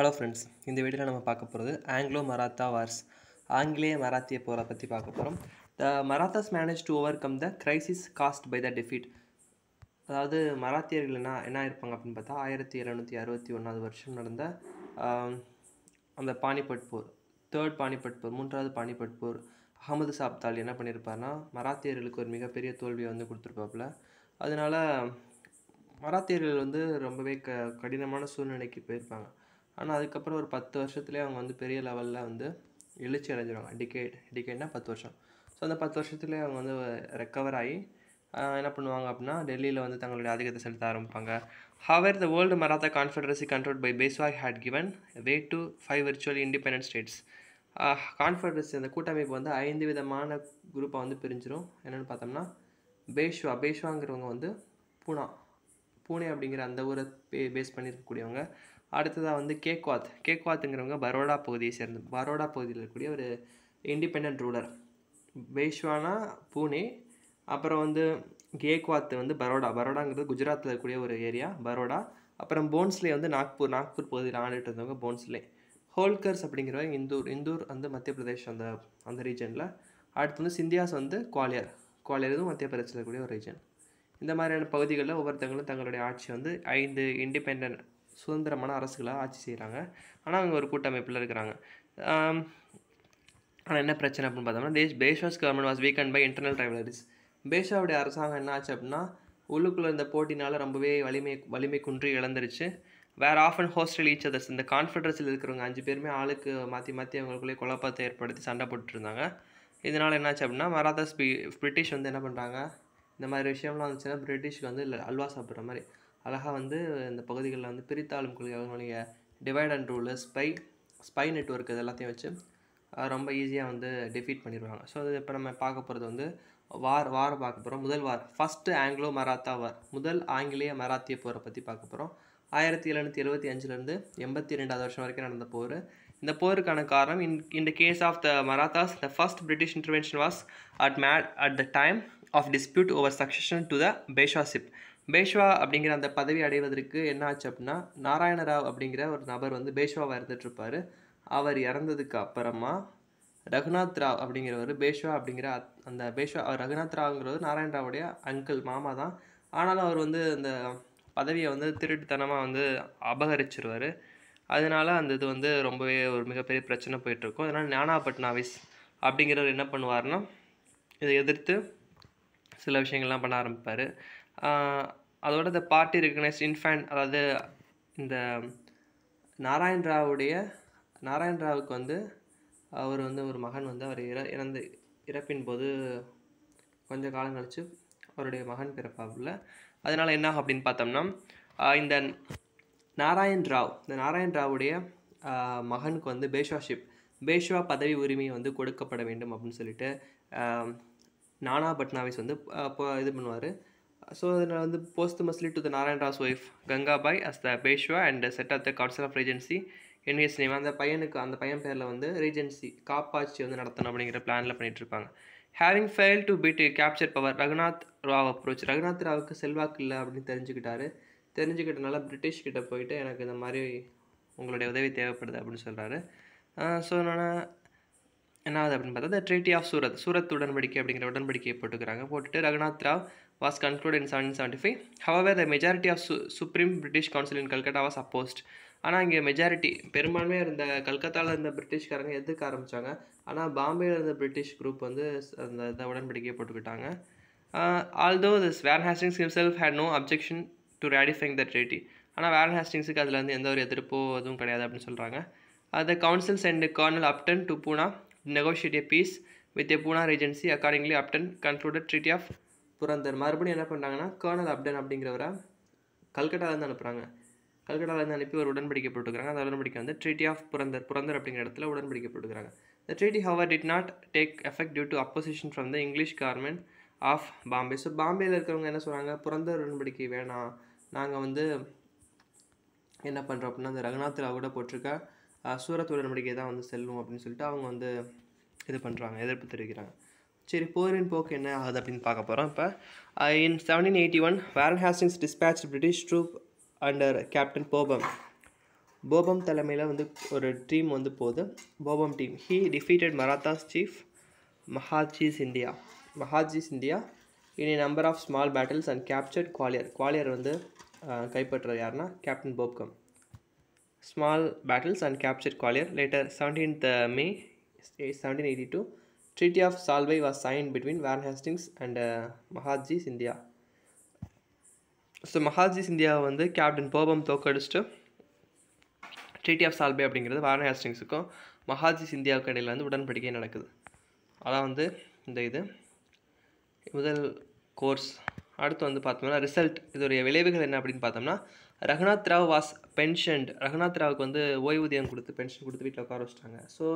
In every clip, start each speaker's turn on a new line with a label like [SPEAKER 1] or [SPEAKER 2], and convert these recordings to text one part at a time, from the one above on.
[SPEAKER 1] Hello friends இந்த வீடியோவில் நம்ம பார்க்க போகிறது ஆங்கிலோ மராத்தா வார்ஸ் ஆங்கிலேய மராத்திய போரை பற்றி பார்க்க போகிறோம் the Marathas manage to overcome the crisis caused by the defeat அதாவது மராத்தியர்கள்னா என்ன இருப்பாங்க அப்படின்னு பார்த்தா ஆயிரத்தி எழுநூற்றி அறுபத்தி ஒன்றாவது வருஷம் நடந்த அந்த பானிபட் போர் தேர்ட் பானிபட் போர் மூன்றாவது பானிபட் போர் அகமது சாப்தால் என்ன பண்ணியிருப்பார்னா மராத்தியர்களுக்கு ஒரு மிகப்பெரிய தோல்வியை வந்து கொடுத்துருப்பாப்புல அதனால் மராத்தியர்கள் வந்து ரொம்பவே க கடினமான சூழ்நிலைக்கு போயிருப்பாங்க ஆனால் அதுக்கப்புறம் ஒரு பத்து வருஷத்துலேயே அவங்க வந்து பெரிய லெவலில் வந்து எழுச்சி அடைஞ்சிருவாங்க டிகேட் டிகேட்னா பத்து வருஷம் ஸோ அந்த பத்து வருஷத்துலேயே அவங்க வந்து ரெக்கவர் ஆகி என்ன பண்ணுவாங்க அப்படின்னா டெல்லியில் வந்து தங்களுடைய ஆதிக்கத்தை செலுத்த ஆரம்பிப்பாங்க however the world Maratha confederacy control by Peshwas had given way to five virtually independent states confederacy அந்த கூட்டமைப்பு வந்து ஐந்து விதமான குரூப்பாக வந்து பிரிஞ்சிடும் என்னென்னு பார்த்தோம்னா பேஷ்வா பேஷ்வாங்கிறவங்க வந்து பூனா பூனே அப்படிங்கிற அந்த ஊரை பே பேஸ் பண்ணியிருக்கக்கூடியவங்க அடுத்ததாக வந்து கேக்வாத் கேக்வாத்துங்கிறவங்க பரோடா பகுதியை சேர்ந்த பரோடா பகுதியில் இருக்கக்கூடிய ஒரு இண்டிபெண்ட் ரூலர் பேஷ்வானா பூனே அப்புறம் வந்து கேக்வாத்து வந்து பரோடா பரோடாங்கிறது குஜராத்தில் இருக்கக்கூடிய ஒரு ஏரியா பரோடா அப்புறம் போன்ஸ்லே வந்து நாக்பூர் நாக்பூர் பகுதியில் ஆண்டுகிட்டு இருந்தவங்க போன்ஸ்லே ஹோல்கர்ஸ் அப்படிங்கிறவங்க இந்தூர் இந்தூர் வந்து மத்திய பிரதேஷ் அந்த அந்த ரீஜனில் அடுத்து வந்து சிந்தியாஸ் வந்து குவாலியர் குவாலியர் இதுவும் மத்திய பிரதேசத்தில் இருக்கக்கூடிய ஒரு ரீஜன் இந்த மாதிரியான பகுதிகளில் ஒவ்வொருத்தங்களும் தங்களுடைய ஆட்சி வந்து ஐந்து இண்டிபெண்ட் சுதந்திரமான அரசுகளாக ஆட்சி செய்கிறாங்க ஆனால் அவங்க ஒரு கூட்டமைப்பில் இருக்கிறாங்க ஆனால் என்ன பிரச்சனை அப்படின்னு பார்த்தோம்னா the Peshwa's government was weaken by internal rivalries பேஷாவுடைய அரசாங்கம் என்ன ஆச்சு அப்படின்னா உள்ளுக்குள்ளே இருந்த போட்டினால் ரொம்பவே வலிமை வலிமை குன்றி இழந்துருச்சு were of and hostile each others இந்த கான்ஃபெடரஸில் இருக்கிறவங்க அஞ்சு பேருமே ஆளுக்கு மாற்றி மாற்றி அவங்களுக்குள்ளே குழப்பத்தை ஏற்படுத்தி சண்டை போட்டுருந்தாங்க இதனால் என்னாச்சு அப்படின்னா மராத்தாஸ் பிரிட்டிஷ் வந்து என்ன பண்ணுறாங்க இந்த மாதிரி விஷயம்லாம் வந்துச்சுன்னா பிரிட்டிஷ்க்கு வந்து அல்வா சாப்பிட்ற மாதிரி அழகாக வந்து இந்த பகுதிகளில் வந்து பிரித்தாளும் கொள்கை அவங்களுடைய divide and rule spy spy network இது எல்லாத்தையும் வச்சு ரொம்ப ஈஸியாக வந்து டிஃபீட் பண்ணிடுவாங்க ஸோ அது இப்போ நம்ம பார்க்க போகிறது வந்து வார் வார் பார்க்க போகிறோம் முதல் war first Anglo Maratha war முதல் ஆங்கிலேய மராத்திய போரை பற்றி பார்க்க போகிறோம் ஆயிரத்தி எழுநூற்றி எழுபத்தி அஞ்சுலேருந்து எண்பத்தி ரெண்டாவது வருஷம் வரைக்கும் நடந்த போர் இந்த போருக்கான காரணம் இன் இந்த case of the Marathas the first British intervention was at made at the time of dispute over succession to the Peshwaship Peshwa அப்படிங்கிற அந்த பதவி அடைவதற்கு என்ன ஆச்சு அப்படின்னா நாராயணராவ் அப்படிங்கிற ஒரு நபர் வந்து பேஷ்வாவை இறந்துட்டுருப்பார் அவர் இறந்ததுக்கு அப்புறமா ரகுநாத் ராவ் அப்படிங்கிறவர் பேஷ்வா அப்படிங்கிற அந்த பேஷ்வா அவர் ரகுநாத் ராவ்ங்கிறது நாராயணராவுடைய அங்கிள் மாமா தான் ஆனாலும் அவர் வந்து அந்த பதவியை வந்து திருட்டுத்தனமாக வந்து அபகரிச்சிருவார் அதனால் அந்த இது வந்து ரொம்பவே ஒரு மிகப்பெரிய பிரச்சனை போயிட்டுருக்கும் அதனால் ஞானா பட்னாவிஸ் அப்படிங்கிறவர் என்ன பண்ணுவார்னா இதை எதிர்த்து சில விஷயங்கள்லாம் பண்ண ஆரம்பிப்பார் அதோட இந்த பார்ட்டி ரெகனைஸ்ட் இன்ஃபேன் அதாவது இந்த நாராயண் ராவுடைய நாராயண் ராவுக்கு வந்து அவர் வந்து ஒரு மகன் வந்து அவர் இற இறந்து இறப்பின் போது கொஞ்சம் காலம் கழித்து அவருடைய மகன் பிறப்பாப்புல அதனால் என்ன ஆகும் அப்படின்னு பார்த்தோம்னா இந்த நாராயண் ராவ் இந்த நாராயண் ராவுடைய மகனுக்கு வந்து பேஷ்வாஷிப் பேஷ்வா பதவி உரிமையை வந்து கொடுக்கப்பட வேண்டும் அப்படின்னு சொல்லிட்டு நானா பட்னாவிஸ் வந்து இது பண்ணுவார் ஸோ வந்து posthumously to the Narayan wife wife Gangabai as the Peshwa and set of the council of regency in his name அந்த பையனுக்கு அந்த பையன் பேரில் வந்து ரீஜென்சி காப்பாட்சி வந்து நடத்தணும் அப்படிங்கிற பிளானில் பண்ணிகிட்டு இருப்பாங்க having fail to beat capture power Raghunath Rao approach Raghunath ராவுக்கு செல்வாக்கு இல்லை அப்படின்னு தெரிஞ்சுக்கிட்டாரு தெரிஞ்சுக்கிட்டனால பிரிட்டிஷ் கிட்ட போயிட்டு எனக்கு இந்த மாதிரி உங்களுடைய உதவி தேவைப்படுது அப்படின்னு சொல்கிறாரு ஸோ நான் என்னாவது அப்படின்னு பார்த்தா ட்ரீட்டி ஆஃப் சூரத் சூரத் உடன்படிக்கை அப்படிங்கிற உடன்படிக்கையை போட்டுக்கிறாங்க போட்டுட்டு Raghunath Rao was concluded in 1775. However, the majority of su Supreme British Council in Calcutta was opposed. ஆனால் இங்கே மெஜாரிட்டி பெரும்பான்மையாக இருந்த கல்கத்தாவில் இருந்த பிரிட்டிஷ்காரங்க எதிர்க்க ஆரம்பித்தாங்க ஆனால் பாம்பேயில் இருந்த பிரிட்டிஷ் குரூப் வந்து அந்த இதை உடன்படிக்கையை போட்டுக்கிட்டாங்க although this Warren Hastings himself had no objection to ratifying the treaty ஆனால் வேன் ஹேஸ்டிங்ஸுக்கு அதில் வந்து எந்த ஒரு எதிர்ப்போ எதுவும் கிடையாது அப்படின்னு சொல்கிறாங்க the councils and colonel Upton to Poona negotiate a peace with a Poona agency accordingly Upton concluded treaty of Purandar மறுபடியும் என்ன பண்ணுறாங்கன்னா கர்னல் அப்டன் அப்படிங்கிறவரை கல்கட்டாலேருந்து அனுப்புகிறாங்க கல்கட்டாலேருந்து அனுப்பி ஒரு உடன்படிக்கை போட்டுக்கிறாங்க அந்த உடன்படிக்கை வந்து ட்ரீட்டி ஆஃப் புரந்தர் புரந்தர் அப்படிங்கிற இடத்துல உடன்படிக்கை போட்டுக்கிறாங்க the treaty however did not take effect due to opposition from the English government of Bombay so பாம்பேயில் இருக்கிறவங்க என்ன சொல்கிறாங்க புரந்தர் உடன்படிக்கை வேணாம் நாங்கள் வந்து என்ன பண்ணுறோம் அப்படின்னா அந்த ரகுநாத் ராவ் கூட போட்டிருக்க சூரத் உடன்படிக்கை தான் வந்து செல்லும் அப்படின்னு சொல்லிட்டு அவங்க வந்து இது பண்ணுறாங்க எதிர்ப்பு தெரிவிக்கிறாங்க சரி போரின் போக்கு என்ன ஆகுது அப்படின்னு பார்க்க போகிறோம் இப்போ in seventeen eighty one Warren Hastings dispatch British troop under captain Popham Popham தலைமையில் வந்து ஒரு டீம் வந்து போகுது Popham team he defeated Marathas chief Mahadji Scindia Mahadji Scindia in number of small battles and captured Gwalior Gwalior வந்து uh, கைப்பற்ற யாருன்னா captain Popham small battles and captured Gwalior later seventeenth May seventeen eighty two treaty of Salbai was sign between Warren Hastings and uh, Scindia so Mahadji சிந்தியாவை வந்து captain Popham தோக்கடிச்சிட்டு treaty of Salbai அப்படிங்கிறது வாரண ஹேஸ்டிங்ஸுக்கும் மஹாஜி சிந்தியாவுக்கு இடையில் வந்து உடன்படிக்கை நடக்குது அதான் வந்து இந்த இது முதல் கோர்ஸ் அடுத்து வந்து பார்த்தோம்னா ரிசல்ட் இதோடைய விளைவுகள் என்ன அப்படின்னு பார்த்தோம்னா ரகுநாத் ராவ் வாஸ் பென்ஷன்ட் ரகுநாத் ராவுக்கு வந்து ஓய்வூதியம் கொடுத்து பென்ஷன் கொடுத்து வீட்டில் உட்கார வச்சிட்டாங்க so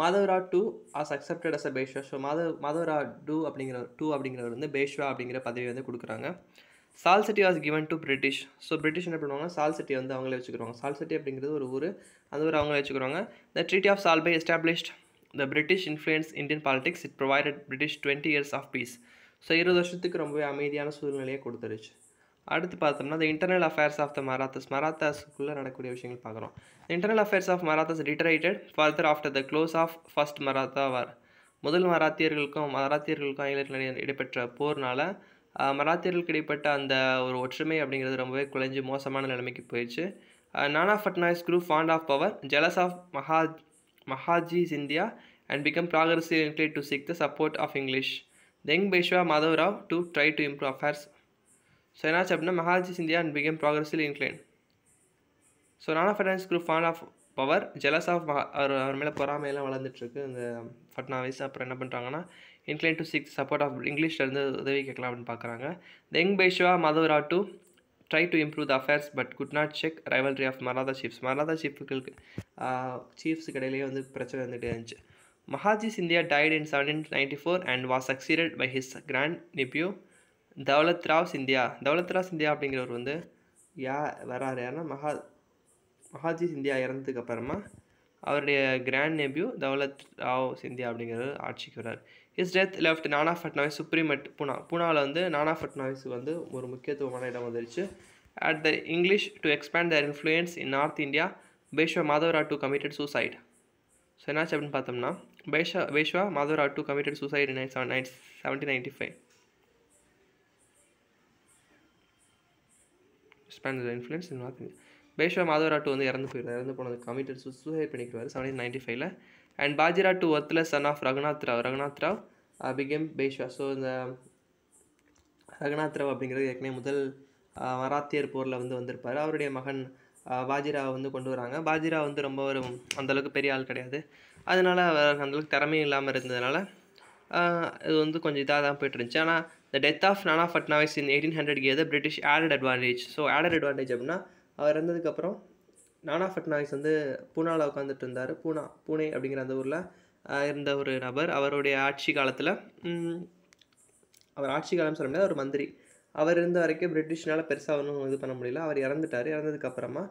[SPEAKER 1] Madhavrao two was accepted as a Peshwa so Madhav Madhavrao two அப்படிங்கிற டூ அப்படிங்கிறவர் வந்து பேஷ்வா அப்படிங்கிற பதவி வந்து கொடுக்குறாங்க Salsette was given to British so British என்ன பண்ணுவாங்க சால் சிட்டி வந்து அவங்களே வச்சுக்கிறாங்க சால் சிட்டி அப்படிங்கிறது ஒரு ஊர் அந்த ஊர் அவங்களே வச்சுக்கிறாங்க the treaty of Salbai established the British influence Indian politics it provided British twenty years of peace so இருபது வருஷத்துக்கு ரொம்பவே அமைதியான சூழ்நிலையை கொடுத்துருச்சு அடுத்து பார்த்தோம்னா இந்த internal affairs of the Marathas மராத்தாஸுக்குள்ளே நடக்கக்கூடிய விஷயங்கள் பார்க்குறோம் internal affairs of Marathas deteriorated further after the close of first Maratha war முதல் மராத்தியர்களுக்கும் மராத்தியர்களுக்கும் ஆங்கிலத்தில் இடைப்பெற்ற போர்னால் மராத்தியர்களுக்கு இடைப்பட்ட அந்த ஒரு ஒற்றுமை அப்படிங்கிறது ரொம்பவே குலைஞ்சு மோசமான நிலைமைக்கு போயிடுச்சு Nana Phadnavis grew fond of power jealous of Maha Mahadji Scindia and become progressive inclined to seek the support of English then Peshwa Madhav Rao two try to improve affairs so என்னாச்சு அப்படின்னா Mahadji Scindia and became progressively inclined so Nana Phadnavis grew fond of power jealous of அவர் அவர் மேலே பொறாமையெல்லாம் வளர்ந்துட்டுருக்கு இந்த ஃபட்னாவிஸ் அப்புறம் என்ன பண்ணுறாங்கன்னா inclined to seek support of இங்கிலீஷில் இருந்து உதவி கேட்கலாம் அப்படின்னு பார்க்குறாங்க then Peshwa Madhavrao two try to improve the affairs but could not check rivalry of Maratha chiefs Maratha சீஃபுகளுக்கு சீஃப்ஸுக்கு கடையிலேயே வந்து பிரச்சனை வந்துகிட்டே இருந்துச்சு Mahadji Scindia died in seventeen ninety four and was succeeded by his grand nephew Daulat Rao Scindia Daulat Rao Scindia அப்படிங்கிறவர் வந்து யா வராரு யாருன்னா மகா மகாஜி சிந்தியா இறந்ததுக்கு அப்புறமா அவருடைய கிராண்ட் நேபியூ தௌலத் ராவ் சிந்தியா அப்படிங்கிறவர் ஆட்சிக்கு வர்றார் his death left Nana Phadnavis supreme at Poona பூனாவில் வந்து நானா ஃபட்னாவிஸ் வந்து ஒரு முக்கியத்துவமான இடம் வந்துருச்சு at the English to expand their influence in north India Peshwa Madhavrao two committed suicide so என்னாச்சு அப்படின்னு பார்த்தோம்னா Peshwa Peshwa Madhavrao two committed suicide nine seven nine seventeen ninety five ஸ்பானில் இன்ஃப்ளூயன்ஸ் இது மாதிரி பேஷ்வா மாதவரா டூ வந்து இறந்து போயிருந்தார் இறந்து போனது சு சூசைட் பண்ணிக்கிறார் செவன்டீன் நைன்டி ஃபைவ்ல அண்ட் பாஜிரா டூ ஒர்த்தில் son of Raghunath Rao Raghunath Rao became Peshwa so இந்த ரகுநாத் ராவ் அப்படிங்கிறது ஏற்கனவே முதல் uh, மராத்தியர் போரில் வந்து வந்திருப்பார் அவருடைய மகன் பாஜிராவை uh, வந்து கொண்டு வராங்க பாஜிரா வந்து ரொம்ப ஒரு அந்தளவுக்கு பெரிய ஆள் கிடையாது அதனால் அவர் அந்தளவுக்கு திறமையும் இல்லாமல் இருந்ததுனால uh, இது வந்து கொஞ்சம் இதாக தான் போயிட்டு இருந்துச்சு ஆனால் த death of Nana Phadnavis in eighteen hundred கே the British added advantage so added advantage அப்படின்னா அவர் இருந்ததுக்கப்புறம் நானா ஃபட்னாவிஸ் வந்து பூனாவில் உட்காந்துட்டு இருந்தார் பூனா பூனே அப்படிங்கிற அந்த ஊரில் இருந்த ஒரு நபர் அவருடைய ஆட்சி காலத்தில் அவர் ஆட்சி காலம் சொல்ல முடியாது ஒரு மந்திரி அவர் இருந்த வரைக்கும் பிரிட்டிஷ்னால் பெருசாக ஒன்றும் இது பண்ண முடியல அவர் இறந்துட்டார் இறந்ததுக்கப்புறமா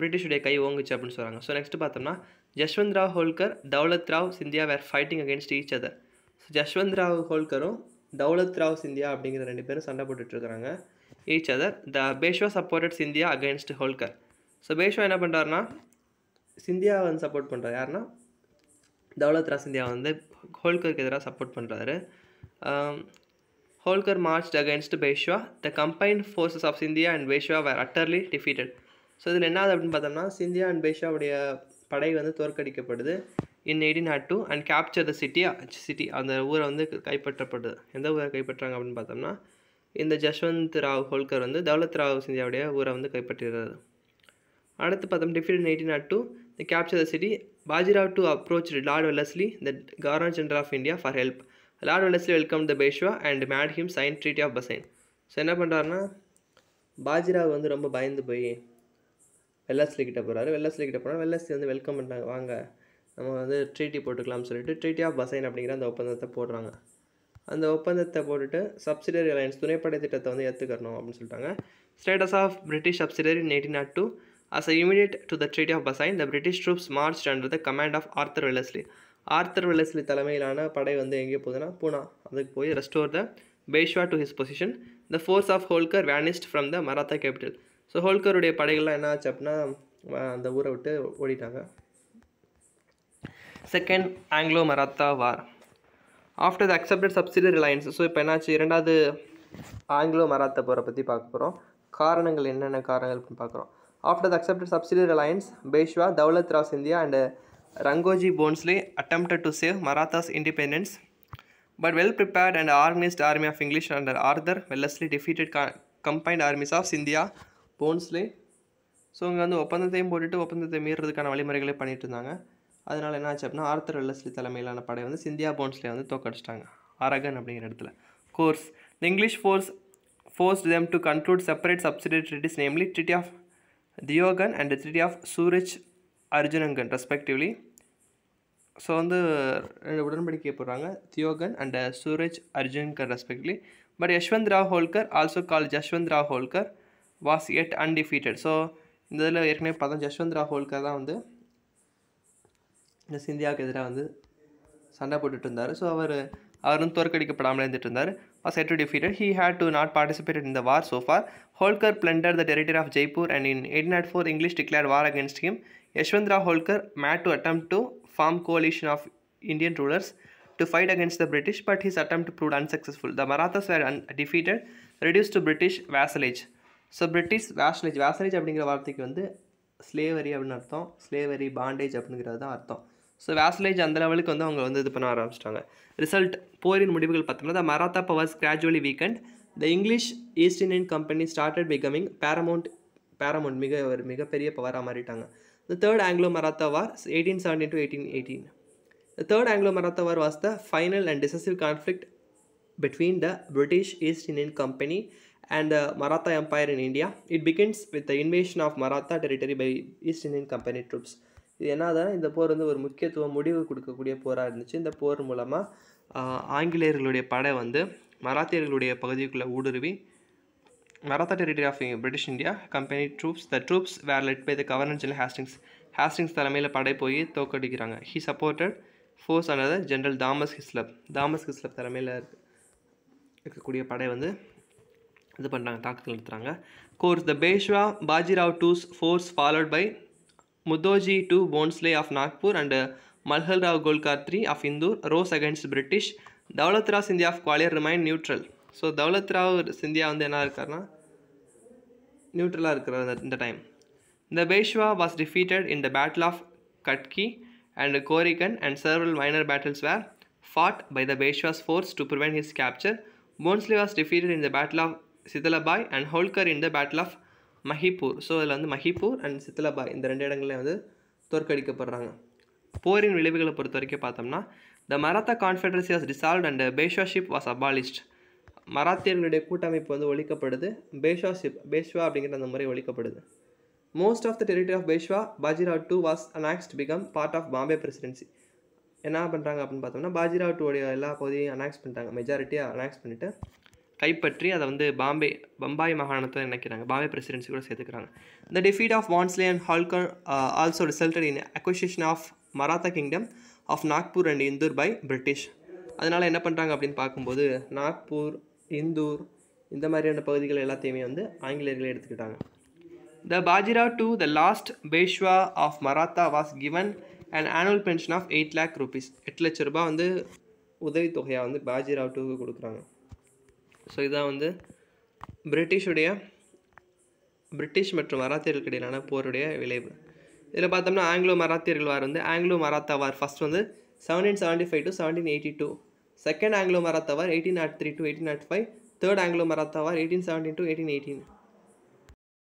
[SPEAKER 1] பிரிட்டிஷுடைய கை ஓங்குச்சு அப்படின்னு சொல்கிறாங்க ஸோ நெக்ஸ்ட் பார்த்தோம்னா Jaswant Rao Holkar Daulat Rao Scindia were fighting against each other so Jaswant Rao ஹோல்கரும் தௌலத் ராவ் சிந்தியா அப்படிங்கிற ரெண்டு பேரும் சண்டை போட்டுட்ருக்குறாங்க each other the Peshwa supported Scindia against Holkar so Peshwa என்ன பண்ணுறாருனா சிந்தியா வந்து சப்போர்ட் பண்ணுறாரு யாருன்னா தௌலத் ராவ் சிந்தியா வந்து ஹோல்கருக்கு எதிராக சப்போர்ட் பண்ணுறாரு Holkar march against Peshwa the combined forces of Scindia and Peshwa were utterly defeated so இதில் என்னது அப்படின்னு பார்த்தோம்னா சிந்தியா அண்ட் பேஷ்வாவுடைய படை வந்து தோற்கடிக்கப்படுது in eighteen nought two and capture the city city அந்த ஊரை வந்து கைப்பற்றப்படுது எந்த ஊரை கைப்பற்றாங்க அப்படின்னு பார்த்தோம்னா இந்த ஜஸ்வந்த் ராவ் ஹோல்கர் வந்து தௌலத் ராவ் சிந்தியாவுடைய ஊரை வந்து கைப்பற்றுகிறது அடுத்து பார்த்தோம் defeat eighteen nought two the capture the city Bajirao two approach Lord Wellesley the governor general of India for help Lord Wellesley welcome the Peshwa and made him sign treaty of Bassein so என்ன பண்ணுறாருன்னா பாஜிராவ் வந்து ரொம்ப பயந்து போய் வெள்ளாஸ்லி கிட்ட போகிறாரு வெள்ளாஸ்லி போகிறாரு போனால் வெள்ளாஸ்லி வந்து வெல்கம் பண்ணுறாங்க வாங்க நம்ம வந்து ட்ரீட்டி போட்டுக்கலாம்னு சொல்லிட்டு ட்ரீட்டி ஆஃப் பசைன் அப்படிங்கிற அந்த ஒப்பந்தத்தை போடுறாங்க அந்த ஒப்பந்தத்தை போட்டுட்டு சப்சிடரி அலையன்ஸ் துணைப்படை திட்டத்தை வந்து ஏற்றுக்கணும் அப்படின்னு சொல்லிட்டாங்க status of British subsidiary eighty nought two as a immediate to the treaty of Bassein the British troops march under the command of Arthur Wellesley Arthur Wellesley தலைமையிலான படை வந்து எங்கே போகுதுன்னா பூனா அதுக்கு போய் restore the Peshwa to his position the force of Holkar vanished from the Maratha capital so ஹோல்கருடைய படைகள்லாம் என்ன ஆச்சு அப்படின்னா அந்த ஊரை விட்டு ஓடிட்டாங்க second Anglo Maratha war after the accepted subsidy reliance so இப்போ என்னாச்சு இரண்டாவது ஆங்கிலோ மராத்தா போரை பற்றி பார்க்க போகிறோம் காரணங்கள் என்னென்ன காரணங்கள் பார்க்குறோம் after the accepted subsidy reliance Peshwa Daulat Rao Scindia and Raghoji Bhonsle attempted to save Marathas independence but well prepared and organised army of English and Arthur Wellesley defeated combined armies of Scindia Bhonsle so இங்கே வந்து ஒப்பந்தத்தையும் போட்டுட்டு ஒப்பந்தத்தை மீறதுக்கான வழிமுறைகளை பண்ணிகிட்டு இருந்தாங்க அதனால் என்ன ஆச்சு அப்படின்னா ஆர்த்தர் வெல்லஸ்லி தலைமையிலான படை வந்து சிந்தியா போன்ஸ்லேயே வந்து தோக்கடிச்சிட்டாங்க அரகன் அப்படிங்கிற இடத்துல course the English force force them to conclude separate subsidiary treaties namely treaty of Deogaon and treaty of Surji Arjangaon respectively so வந்து ரெண்டு உடன்படிக்கை போடுறாங்க Deogaon and Surji Arjangaon respectively but Yashwant Rao Holkar also call Jaswant Rao Holkar was yet undefeated so இந்த இதில் ஏற்கனவே பார்த்தோம் ஜஷ்வந்த் ராவ் ஹோல்கர் தான் வந்து இந்த சிந்தியாவுக்கு எதிராக வந்து சண்டை போட்டுட்டு இருந்தார் ஸோ அவர் அவர் வந்து தோற்கடிக்கப்படாமல் இருந்துட்டு இருந்தார் was yet to defeated he had to not participate in the war so far Holkar plunder the territory of Jaipur and in eight nought four English declare war against him Yashwantrao Holkar made to attempt to form coalition of Indian rulers against the British but British, attempt to prove proved the The were undefeated reduce to British vassalage so British vassalage vassalage அப்படிங்கிற வார்த்தைக்கு வந்து slavery அப்படின்னு அர்த்தம் slavery bondage அப்படிங்கிறது தான் அர்த்தம் so வேஸ்லேஜ் அந்த லெவலுக்கு வந்து அவங்க வந்து இது பண்ண ஆரம்பிச்சிட்டாங்க ரிசல்ட் போரின் முடிவுகள் பார்த்தோம்னா the Maratha powers gradually weakened the English East Indian company started becoming paramount paramount மிக ஒரு மிகப்பெரிய பவராக மாறிட்டாங்க the third Anglo Maratha war eighteen seventeen to eighteen eighteen the third Anglo Maratha war was the final and decisive conflict between the British East Indian Company and the Maratha Empire in India. It begins with the invasion of Maratha territory by East Indian Company troops. இது என்னதான் இந்த போர் வந்து ஒரு முக்கியத்துவம் முடிவு கொடுக்கக்கூடிய போராக இருந்துச்சு இந்த போர் மூலமாக ஆங்கிலேயர்களுடைய படை வந்து மராத்தியர்களுடைய பகுதிக்குள்ளே ஊடுருவி Maratha territory of British India company troops the troops were led by the governor general Hastings Hastings தலைமையில் படை போய் தோக்கடிக்கிறாங்க ஹி சப்போர்ட்டட் ஃபோர்ஸ் ஆனது general Thomas Hislop Thomas Hislop தலைமையில் இருக்கக்கூடிய படை வந்து இது பண்ணுறாங்க தாக்குதல் நடத்துகிறாங்க course the Peshwa Bajirao two's force followed by Mudoji 2 Bonesley of Nagpur and uh, Malhal Rao Golkar 3 of Indore rose against British. Dawlat Rao Sindhya of Kwalier remained neutral. So Dawlat Rao Sindhya on the neutral in the time. The Beshwa was defeated in the Battle of Katki and Korigan and several minor battles were fought by the Beshwa's force to prevent his capture. Bonesley was defeated in the Battle of Sitalabai and Holkar in the Battle of Mahidpur so இதில் வந்து மஹிப்பூர் and சித்தலபாய் இந்த ரெண்டு இடங்களையும் வந்து தோற்கடிக்கப்படுறாங்க போரின் விளைவுகளை பொறுத்த வரைக்கும் பார்த்தோம்னா the Maratha confederacy was dissolve and Peshwaship was abolished மராத்தியர்களுடைய கூட்டமைப்பு வந்து ஒழிக்கப்படுது பேஷ்வாஷிப் பேஷ்வா அப்படிங்கிற அந்த முறை ஒழிக்கப்படுது most of the territory of Peshwa Bajirao two was annexed become part of Bombay presidency என்ன பண்ணுறாங்க அப்படின்னு பார்த்தோம்னா பாஜிராவ் உடைய எல்லா பகுதியும் அனாக்ஸ் பண்ணிட்டாங்க மெஜாரிட்டியாக அனாக்ஸ் பண்ணிவிட்டு கைப்பற்றி அதை வந்து பாம்பே பம்பாய் மாகாணத்தை நினைக்கிறாங்க பாம்பே பிரசிடென்சி கூட சேர்த்துக்கிறாங்க the defeat of Bhonsle and Holkar also resulted in acquisition of Maratha kingdom of Nagpur and Indore by British அதனால் என்ன பண்ணுறாங்க அப்படின்னு பார்க்கும்போது நாக்பூர் இந்தூர் இந்த மாதிரியான பகுதிகள் எல்லாத்தையுமே வந்து ஆங்கிலேயர்களே எடுத்துக்கிட்டாங்க the Bajirao two the last Peshwa of Maratha was given and annual pension of eight lakh rupees எட்டு லட்ச ரூபா வந்து உதவித்தொகையாக வந்து பாஜிராவ் டூக்கு கொடுக்குறாங்க ஸோ இதுதான் வந்து பிரிட்டிஷுடைய பிரிட்டிஷ் மற்றும் மராத்தியர்களுக்கு இடையிலான போருடைய விளைவு இதில் பார்த்தோம்னா ஆங்கிலோ மராத்தியர்கள் வார் வந்து ஆங்கிலோ மராத்தா வார் ஃபஸ்ட் வந்து seventeen seventy five to seventeen eighty two second Anglo Maratha war eighteen nought three to eighteen nought five third Anglo Maratha war eighteen seventeen to eighteen eighteen